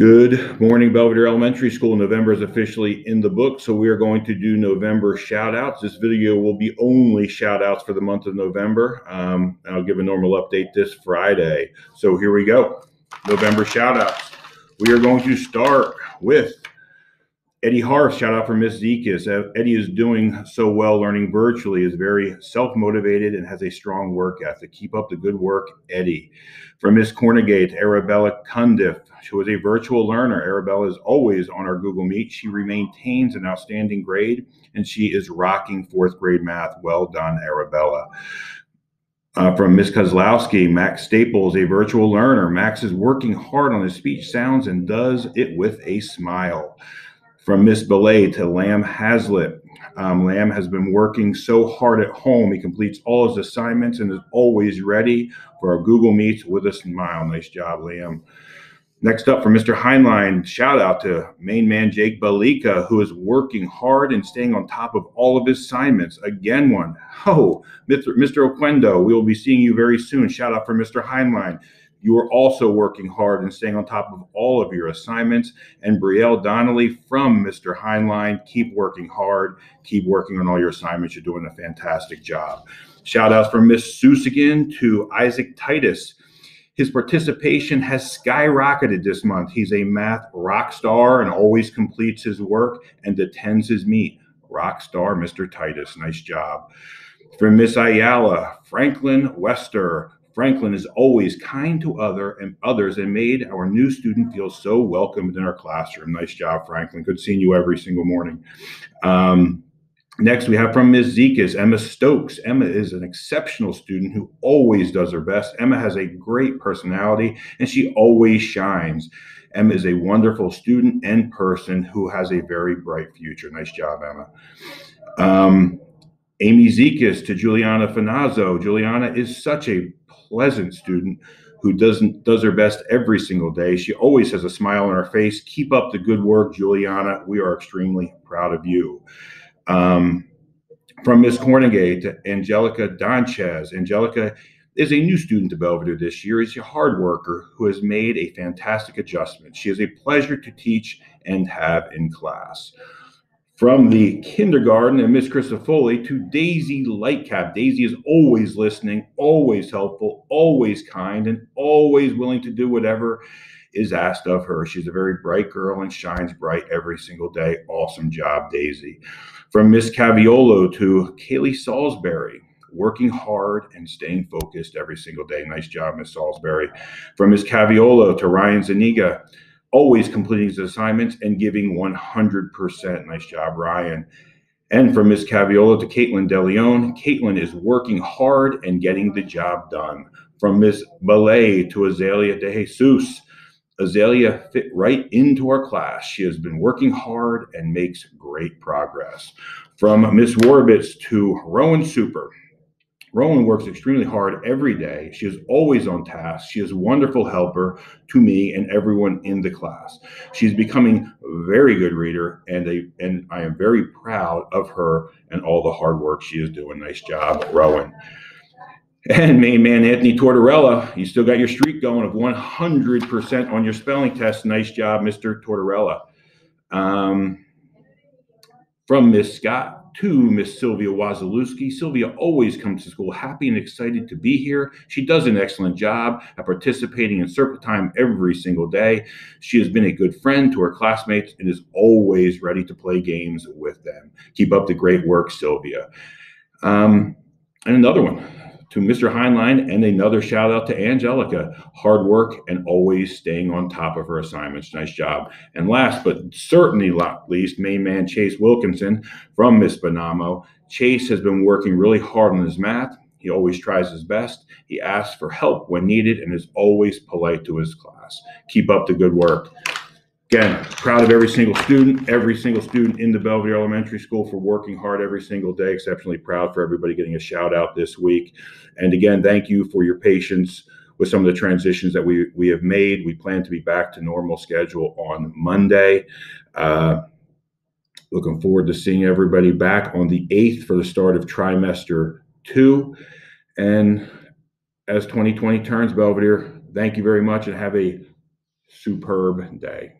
Good morning, Belvedere Elementary School. November is officially in the book, so we are going to do November shout outs. This video will be only shout outs for the month of November. Um, I'll give a normal update this Friday. So here we go November shout outs. We are going to start with Eddie Harf, shout out for Miss Zekas. Uh, Eddie is doing so well learning virtually, is very self motivated, and has a strong work ethic. Keep up the good work, Eddie. From Miss Cornegate, Arabella Cundiff, who is a virtual learner. Arabella is always on our Google Meet. She maintains an outstanding grade, and she is rocking fourth grade math. Well done, Arabella. Uh, from Ms. Kozlowski, Max Staples, a virtual learner. Max is working hard on his speech sounds and does it with a smile. From Miss Belay to Lamb Hazlitt. Um, Lamb has been working so hard at home. He completes all his assignments and is always ready for our Google Meets with a smile. Nice job, Liam. Next up from Mr. Heinlein, shout out to main man Jake Balika, who is working hard and staying on top of all of his assignments. Again, one. Oh, Mr. Mr. Oquendo, we will be seeing you very soon. Shout out for Mr. Heinlein you are also working hard and staying on top of all of your assignments. And Brielle Donnelly from Mr. Heinlein, keep working hard, keep working on all your assignments. You're doing a fantastic job. Shout outs from Miss Susigan to Isaac Titus. His participation has skyrocketed this month. He's a math rock star and always completes his work and attends his meet. Rock star, Mr. Titus. Nice job. From Miss Ayala, Franklin Wester, Franklin is always kind to other and others and made our new student feel so welcomed in our classroom. Nice job, Franklin. Good seeing you every single morning. Um, next, we have from Ms. Zekas, Emma Stokes. Emma is an exceptional student who always does her best. Emma has a great personality and she always shines. Emma is a wonderful student and person who has a very bright future. Nice job, Emma. Um, Amy Zekas to Juliana Finazzo. Juliana is such a pleasant student who doesn't does her best every single day. She always has a smile on her face. Keep up the good work, Juliana. We are extremely proud of you. Um, from Ms. Cornegay to Angelica Donchez. Angelica is a new student to Belvedere this year. She's a hard worker who has made a fantastic adjustment. She is a pleasure to teach and have in class from the kindergarten and Miss Krista Foley to Daisy Lightcap. Daisy is always listening, always helpful, always kind, and always willing to do whatever is asked of her. She's a very bright girl and shines bright every single day. Awesome job, Daisy. From Miss Caviolo to Kaylee Salisbury, working hard and staying focused every single day. Nice job, Miss Salisbury. From Miss Caviolo to Ryan Zaniga always completing his assignments and giving 100%. Nice job, Ryan. And from Ms. Caviola to Caitlin DeLeon, Caitlin is working hard and getting the job done. From Ms. Belay to Azalea De Jesus, Azalea fit right into our class. She has been working hard and makes great progress. From Ms. Worbitz to Rowan Super, Rowan works extremely hard every day. She is always on task. She is a wonderful helper to me and everyone in the class. She's becoming a very good reader, and a, and I am very proud of her and all the hard work she is doing. Nice job, Rowan. And main man Anthony Tortorella, you still got your streak going of 100% on your spelling test. Nice job, Mr. Tortorella. Um, from Miss Scott to Miss Sylvia Wazalewski. Sylvia always comes to school happy and excited to be here. She does an excellent job at participating in circle time every single day. She has been a good friend to her classmates and is always ready to play games with them. Keep up the great work, Sylvia. Um, and another one to Mr. Heinlein and another shout out to Angelica. Hard work and always staying on top of her assignments. Nice job. And last but certainly not least, main man Chase Wilkinson from Miss Bonamo. Chase has been working really hard on his math. He always tries his best. He asks for help when needed and is always polite to his class. Keep up the good work. Again, proud of every single student, every single student in the Belvedere Elementary School for working hard every single day. Exceptionally proud for everybody getting a shout out this week. And again, thank you for your patience with some of the transitions that we, we have made. We plan to be back to normal schedule on Monday. Uh, looking forward to seeing everybody back on the 8th for the start of trimester two. And as 2020 turns, Belvedere, thank you very much and have a superb day.